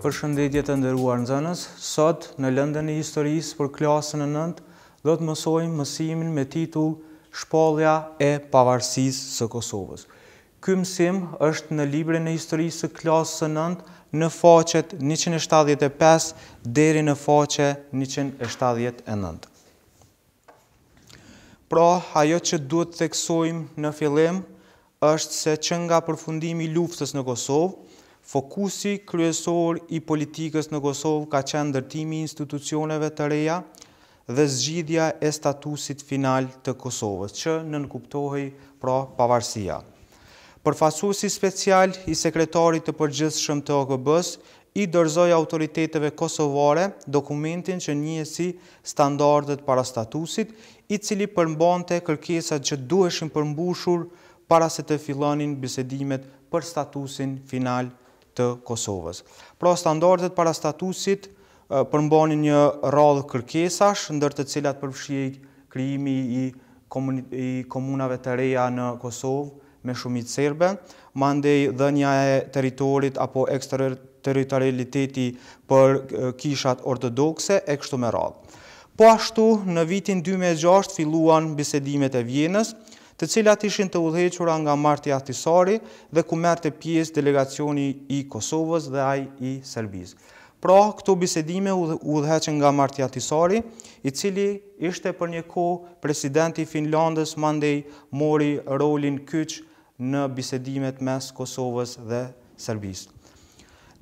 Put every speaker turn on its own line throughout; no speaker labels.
Për shëndetje të ndërruar në zënës, sot në lëndën e historisë për klasën e nëndë, do të mësojmë mësimin me titull Shpallja e pavarësisë së Kosovës. Ky mësim është në libre në historisë së klasën e nëndë në faqet 175 dheri në faqe 179. Pra, ajo që duhet të theksojmë në fillim është se që nga përfundimi luftës në Kosovë, fokusi kryesor i politikës në Kosovë ka qenë ndërtimi i institucioneve të reja dhe zgjidhja e statusit final të Kosovës, që nënkuptohej pra pavarësia. Përfaqësuesi special i sekretarit të përgjithshëm të OKB-s, i dërzoj autoriteteve kosovare dokumentin që njihet si standardet para statusit, i cili përmbante kërkesat që duheshin përmbushur para se të fillonin bisedimet për statusin final të Kosovës. Pra standardet para statusit përmbajnë një rradh kërkesash ndër të cilat përfshi krijimi i i komunave të reja në Kosovë me shumicë serbe, mandej dhënia e territorit apo eksterr territorialiteti për kishat ortodokse e kështu me radhë. Po ashtu, në vitin 2006 filluan bisedimet e vjenës, të cilat ishin të udhequra nga Marti Ahtisari dhe ku merte pjesë delegacioni i Kosovës dhe aj i Serbis. Pra, këto bisedime udheqen nga Marti Ahtisari, i cili ishte për një ko presidenti Finlandës mandej mori rolin kyç në bisedimet mes Kosovës dhe Serbisë.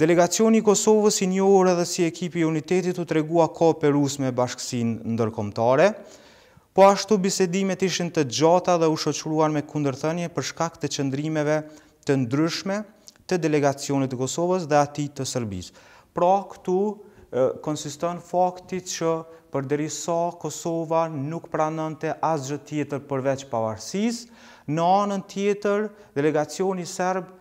Delegacioni Kosovës i një orë dhe si ekipi unitetit u tregua kooperus me bashkësin ndërkomtare, po ashtu bisedimet ishin të gjata dhe u shoqruan me kundërthënje për shkak të qëndrimeve të ndryshme të delegacionit Kosovës dhe ati të Sërbis. Pra, këtu konsiston faktit që për derisa Kosova nuk pranante asgjë tjetër përveç pavarësis, në anën tjetër, delegacioni Sërbë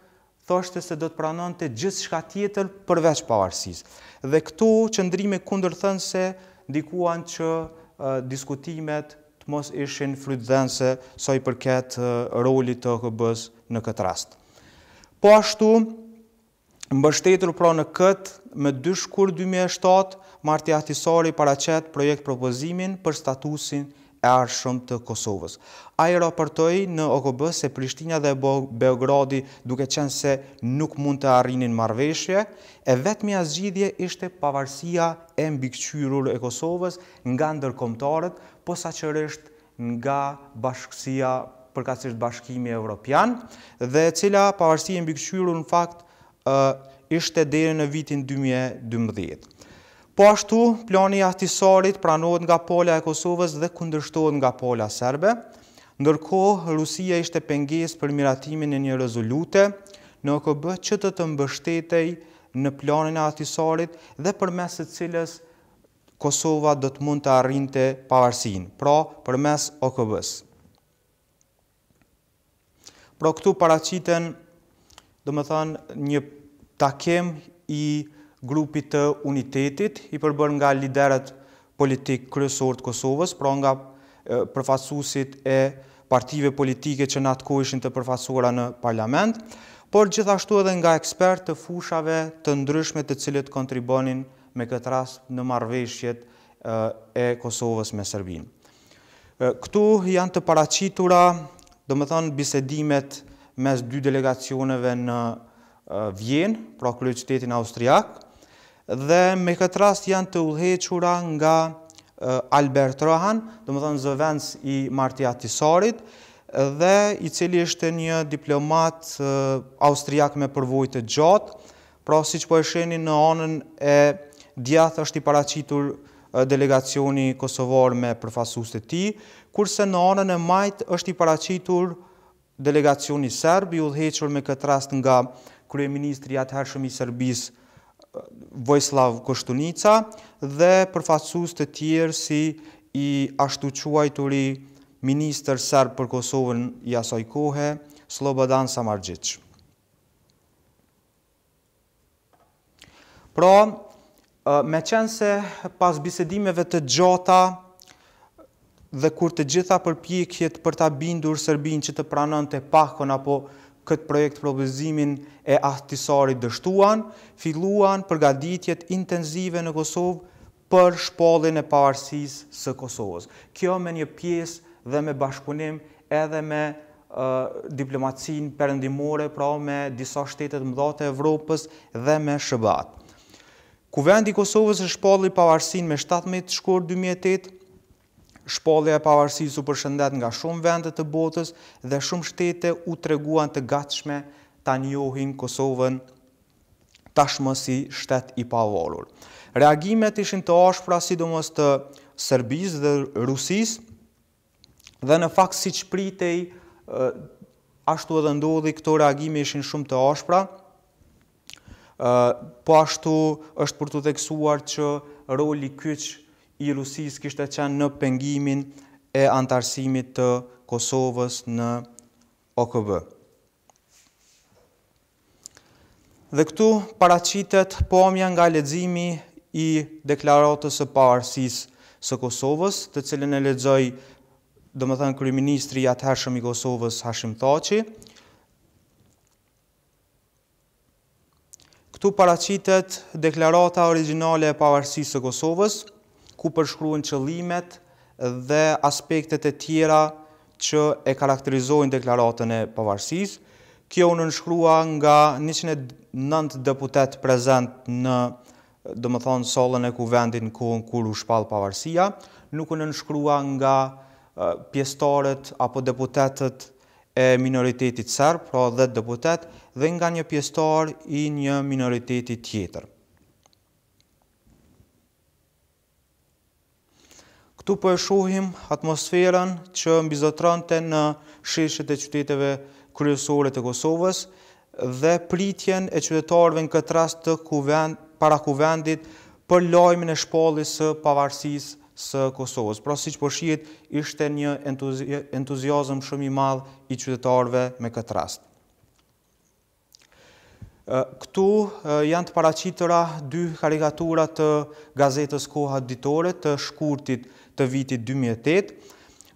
thoshte se do të pranon të gjithë shka tjetër përveç pavarësis. Dhe këto qëndrime kundër thënë se dikuan që diskutimet të mos ishin frytëdhense sa i përket roli të këbës s në këtë rast. Po ashtu, mbështetur pra në këtë, me dy shkur 2007, Marti Ahtisori paracet projekt propozimin për statusin e arshëm të Kosovës. A i raportoj në OKB se Prishtina dhe Beogradi duke qenë se nuk mund të arrinin marveshje, e vetëmi zgjidhje ishte pavarësia e mbikqyrur e Kosovës nga ndërkomtarët, po sa qërësht nga bashkësia përkacisht bashkimi evropian, dhe cila pavarësia e mbikqyrur në fakt ishte dhere në vitin 2012. Po ashtu, plani i Ahtisarit pranohet nga pola e Kosovës dhe kundërshtohet nga pola serbe. Ndërkohë, Rusia ishte pengesë për miratimin e një rezolute në OKB që të të mbështetej në planin e Ahtisarit dhe për mes të cilës Kosova do të mund të arrinte pavarësinë, pra për mes OKB-s. Pra këtu paracitën, do më thanë, një takim i grupit të unitetit i përbër nga liderat politik kryesor të Kosovës, pra nga përfasusit e partive politike që në atë ko të përfasora në parlament, por gjithashtu edhe nga ekspert të fushave të ndryshme të cilët kontribonin me këtë ras në marveshjet e Kosovës me Serbinë. Këtu janë të paracitura, do më thonë, bisedimet mes dy delegacioneve në Vjenë, pra kërë qëtetin Austriakë, dhe me këtë rast janë të udhequra nga Albert Rohan, dhe më thënë zëvenc i martja atisarit, dhe i cili është një diplomat austriak me përvojt e gjatë, pra si që po e sheni në anën e djath është i paracitur delegacioni Kosovar me përfasus të ti, kurse në anën e majt është i paracitur delegacioni Serbi, u dheqër me këtë rast nga Kryeministri atë herë Serbisë, Vojslav Kështunica dhe përfaqësues të tjerë si i ashtuquajturi ministër serb për Kosovën i asaj kohe, Slobodan Samardžić. Pra, me qenë se pas bisedimeve të gjota dhe kur të gjitha përpjekjet për ta bindur Serbin që të pranën të pakon apo këtë projekt propozimin e ahtisarit dështuan, filluan përgaditjet intenzive në Kosovë për shpallin e pavarësisë së Kosovës. Kjo me një piesë dhe me bashkunim edhe me diplomacin përëndimore, pra me disa shtetet mëdhate Evropës dhe me Shëbat. Kuvendi Kosovës e shpalli pavarësin me 17 shkur 2008, Shpallja e pavarësisë u përshëndet nga shumë vendet të botës dhe shumë shtete u treguan të gatshme ta njohin Kosovën tashmësi shtet i pavarur. Reagimet ishin të ashpra sidomos të Serbis dhe Rusis dhe në fakt si që pritej ashtu edhe ndodhi këto reagime ishin shumë të ashpra po ashtu është për të theksuar që roli kyqë i Rusis kishtë e qenë në pengimin e antarësimit të Kosovës në OKB. Dhe këtu paracitet pomja nga ledzimi i deklaratës e parësis së Kosovës, të cilën e ledzoj dhe më thënë kryministri atë hershëm i Kosovës Hashim Thaci. Këtu paracitet deklarata originale e pavarësisë së Kosovës, ku përshkruen qëllimet dhe aspektet e tjera që e karakterizojnë deklaratën e pavarësisë. Kjo u nënshkrua nga 109 deputet prezant në, do thonë, sallën e kuvendin ku kur u shpall pavarësia, nuk u nënshkrua nga pjestaret apo deputetët e minoritetit serb, pra 10 deputet dhe nga një pjestar i një minoriteti tjetër. Këtu po e shohim atmosferën që mbizotrante në sheshët e qyteteve kryesore të Kosovës dhe pritjen e qytetarëve në këtë rast të kuvend, para kuvendit për lojimin e shpallis së pavarësisë së Kosovës. Pra si që përshjet, po ishte një entuziasm shumë i madh i qytetarëve me këtë rast. Këtu janë të paracitëra dy karikaturat të gazetës koha ditore të shkurtit të vitit 2008.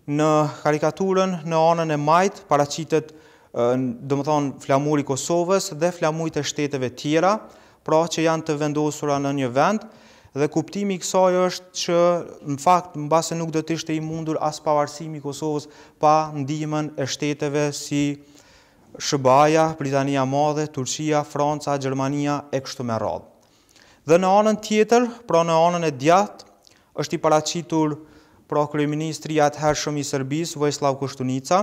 Në karikaturën në anën e majtë paracitet dhe më thonë flamuri Kosovës dhe flamurit e shteteve tjera, pra që janë të vendosura në një vend, dhe kuptimi kësaj është që në fakt në base nuk do të ishte i mundur as pavarësimi Kosovës pa ndimën e shteteve si Shëbaja, Britania Madhe, Turqia, Franca, Gjermania e kështu me radhë. Dhe në anën tjetër, pra në anën e djatë, është i paracitur nështë pro kryeministri atë i Sërbis, Vojslav Kushtunica,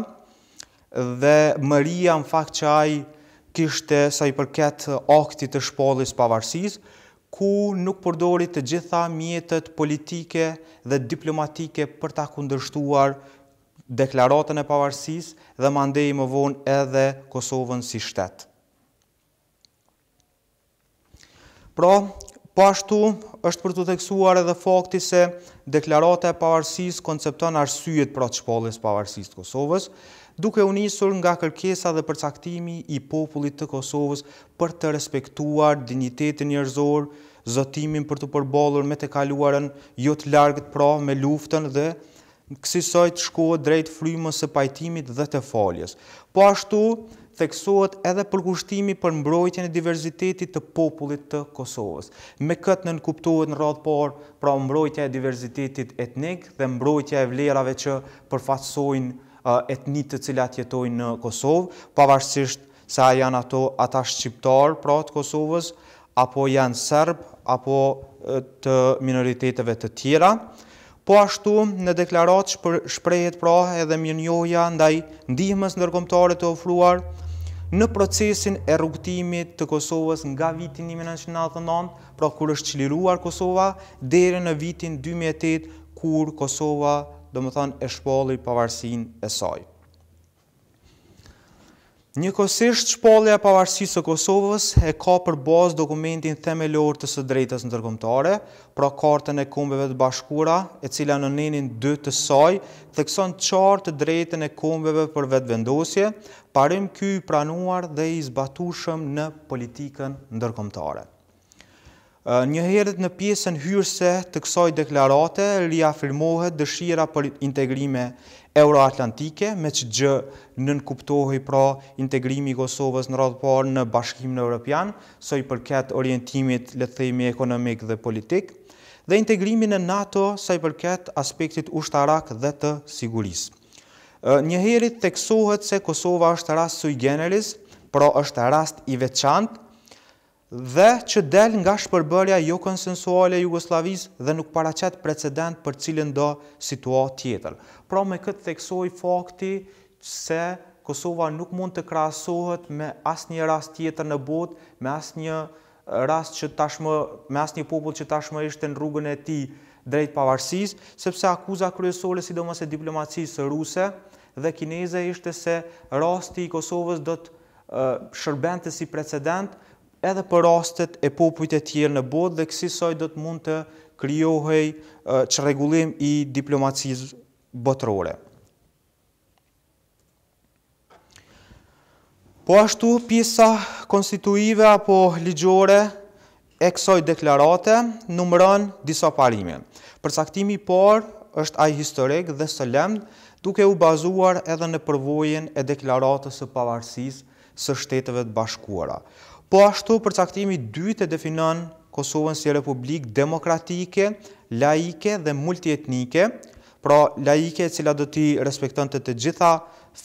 dhe Maria në fakt që ajë kishte sa i përket akti të shpallis pavarësis, ku nuk përdori të gjitha mjetët politike dhe diplomatike për ta kundërshtuar deklaratën e pavarësis dhe mandej më vonë edhe Kosovën si shtetë. Pro, Po ashtu është për të theksuar edhe fakti se deklarata e pavarësisë koncepton arsyet për atë shpalljes pavarësisë të Kosovës, duke u nisur nga kërkesa dhe përcaktimi i popullit të Kosovës për të respektuar dinjitetin njerëzor, zotimin për të përballur me të kaluarën jo të largët pra me luftën dhe kësaj të shkohet drejt frymës së pajtimit dhe të faljes. Po ashtu, theksohet edhe përkushtimi për mbrojtjen e diversitetit të popullit të Kosovës. Me këtë nënkuptohet në radhë parë pra mbrojtja e diversitetit etnik dhe mbrojtja e vlerave që përfatsojnë etnit të cilat jetojnë në Kosovë, pavarësisht sa janë ato ata shqiptarë pra të Kosovës, apo janë serb apo të minoriteteve të tjera. Po ashtu në deklarat shprejet pra edhe mjënjohja ndaj ndihmës ndërkombëtare të ofruar në procesin e rrugëtimit të Kosovës nga vitin 1999, pra kur është qliruar Kosova, dere në vitin 2008, kur Kosova, do më thënë, e shpalli pavarësin e sajtë. Njëkosisht shpallja e pavarësisë së Kosovës e ka për bazë dokumentin themelor të së drejtës ndërkombëtare, pra kartën e kombeve të bashkuara, e cila në nenin 2 të saj thekson qartë të drejtën e kombeve për vetëvendosje, parim ky i pranuar dhe i zbatushëm në politikën ndërkombëtare. Një herët në pjesën hyrëse të kësaj deklarate, riafirmohet dëshira për integrime euroatlantike, me që gjë nënkuptohi pra integrimi Kosovës në radhë parë në bashkim në Europian, so i përket orientimit lethemi ekonomik dhe politik, dhe integrimi në NATO sa i përket aspektit ushtarak dhe të siguris. Njëherit teksohet se Kosova është rast sui generis, pra është rast i veçantë, dhe që del nga shpërbërja jo konsensuale e Jugoslavisë dhe nuk paraqet precedent për cilën do situat tjetër. Pra me këtë theksoi fakti se Kosova nuk mund të krahasohet me asnjë rast tjetër në botë, me asnjë rast që tashmë me asnjë popull që tashmë ishte në rrugën e tij drejt pavarësisë, sepse akuza kryesore sidomos e diplomacisë ruse dhe kineze ishte se rasti i Kosovës do të shërbente si precedent edhe për rastet e popujt e tjerë në botë dhe kësisoj do të mund të kryohej që regullim i diplomacizë botërore. Po ashtu pisa konstituive apo ligjore e kësoj deklarate numërën disa parime. Përsaktimi parë është aj historik dhe së lemn duke u bazuar edhe në përvojen e deklaratës së pavarësisë së shteteve të bashkuara. Po ashtu përcaktimi dytë e definon Kosovën si republikë demokratike, laike dhe multietnike, pra laike e cila do t'i respekton të të gjitha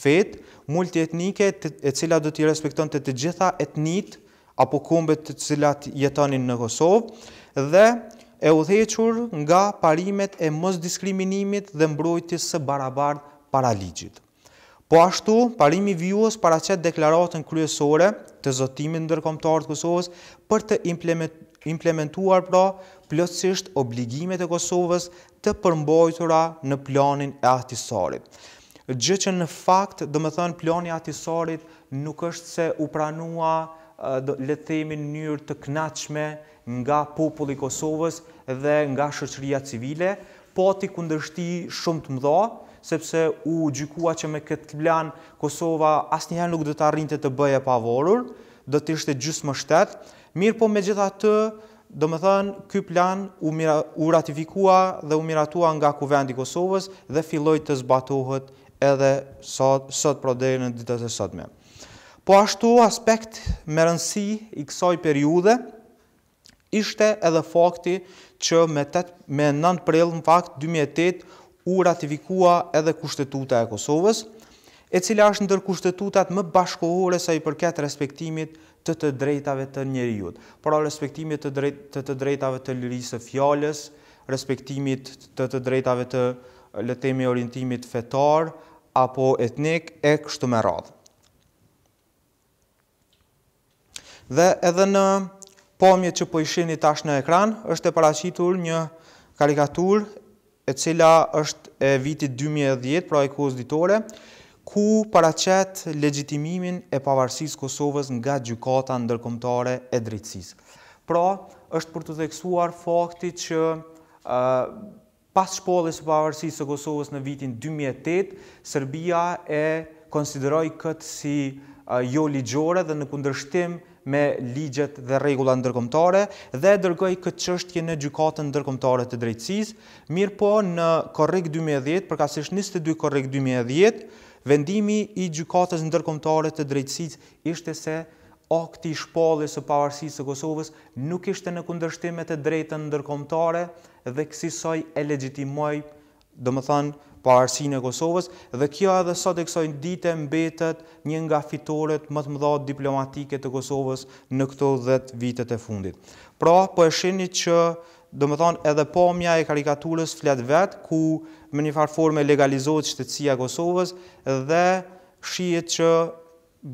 fet, multietnike e cila do t'i respekton të të gjitha etnit, apo kumbet të cilat jetonin në Kosovë, dhe e udhequr nga parimet e mos diskriminimit dhe mbrojtis së barabar paraligjit. Po ashtu, parimi vjuhës para deklaratën kryesore të zotimin ndërkomtarë të Kosovës për të implementuar pra plësisht obligimet e Kosovës të përmbojtura në planin e atisarit. Gjë që në fakt, do më thënë, planin e atisarit nuk është se u pranua lethemi në njërë të knaqme nga populli Kosovës dhe nga shëqëria civile, po të kundërshti shumë të mdoa, sepse u gjykua që me këtë plan Kosova asë njëherë nuk dhe të arrinte të bëje pavorur, dhe të ishte gjysë më shtetë, mirë po me gjitha të, dhe thënë, këj plan u, ratifikua dhe u miratua nga kuvendi Kosovës dhe filloj të zbatohet edhe sot, sot në ditët e sotme. Po ashtu aspekt me rëndësi i kësoj periude, ishte edhe fakti që me, 8, me 9 prill në fakt 2008 u ratifikua edhe kushtetuta e Kosovës, e cila është ndër kushtetutat më bashkohore sa i përket respektimit të të drejtave të njeriut, por a respektimit të të drejtave të lirisë fjales, respektimit të të drejtave të letemi orientimit fetar, apo etnik e kështu me radhë. Dhe edhe në pomje që po ishin i tash në ekran, është e paracitur një karikatur e cila është e vitit 2010, pra e kohës ditore, ku paracet legjitimimin e pavarësisë Kosovës nga gjykata ndërkombëtare e drejtësisë. Pra, është për të theksuar fakti që pas shpalljes së pavarësisë së Kosovës në vitin 2008, Serbia e konsideroi këtë si jo ligjore dhe në kundërshtim me ligjet dhe regula ndërkomtare dhe dërgoj këtë qështje në gjukatën ndërkomtare të drejtsis, mirë po në korek 2010, përkasish 22 korek 2010, vendimi i gjukatës ndërkomtare të drejtsis ishte se akti shpallis së pavarësisë së Kosovës nuk ishte në kundërshtimet e drejtën ndërkomtare dhe kësisoj e legjitimoj, do më thanë, paarsin e Kosovës, dhe kjo edhe sot e kësojnë dite mbetet një nga fitoret më të mëdha diplomatike të Kosovës në këto 10 vitet e fundit. Pra, po e shenit që, do më thonë, edhe pomja e karikaturës flet vetë, ku me një farforme legalizohet shtetësia Kosovës, dhe shiet që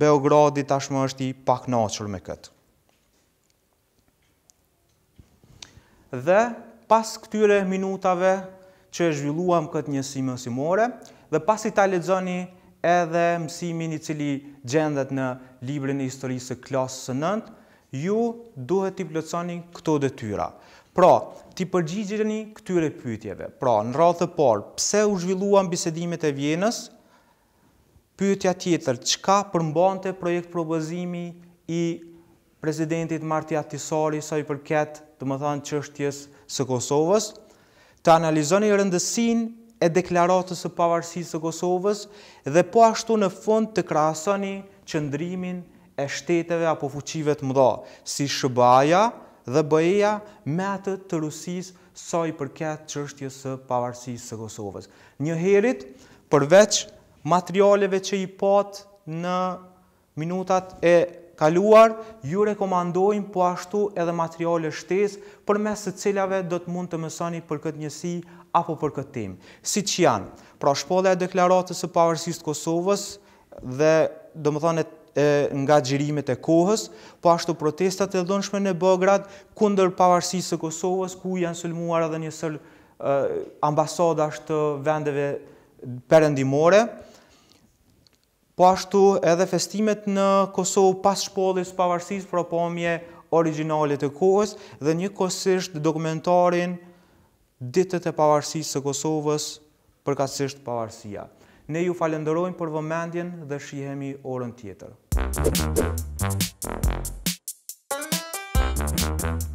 Beogradit tashmë është i pak nashur me këtë. Dhe pas këtyre minutave, që e zhvilluam këtë njësi mësimore, dhe pasi ta ledzoni edhe mësimin i cili gjendet në librin e historisë klasës nëndë, ju duhet t'i plëconi këto dhe tyra. Pra, t'i përgjigjeni këtyre pytjeve. Pra, në rrathë të parë, pse u zhvilluam bisedimet e vjenës, pytja tjetër, qka përmbante projekt propozimi i prezidentit Martia Tisari sa i përket të më thanë qështjes së Kosovës, të analizoni rëndësin e deklaratës së pavarësisë së Kosovës dhe po ashtu në fund të krahasoni qëndrimin e shteteve apo fuqive të mëdha si SBA-ja dhe BE-ja me atë të Rusisë sa i përket çështjes së pavarësisë së Kosovës. Një herit përveç materialeve që i pat në minutat e kaluar, ju rekomandojmë po ashtu edhe materiale shtesë për mes të cilave do të mund të mësoni për këtë njësi apo për këtë tim. Si që janë, pra shpole e deklaratës e pavarësisë të Kosovës dhe do më nga gjirimit e kohës, po ashtu protestat e dhënshme në Bëgrat kunder pavarësisë të Kosovës, ku janë sëllmuar edhe njësër ambasadash të vendeve përëndimore, përëndimore, po ashtu edhe festimet në Kosovë pas shpollis pavarësis propomje originalit të kohës dhe një kosisht dokumentarin ditët e pavarësis së Kosovës përka pavarësia. Ne ju falenderojmë për vëmendjen dhe shihemi orën tjetër. Thank you.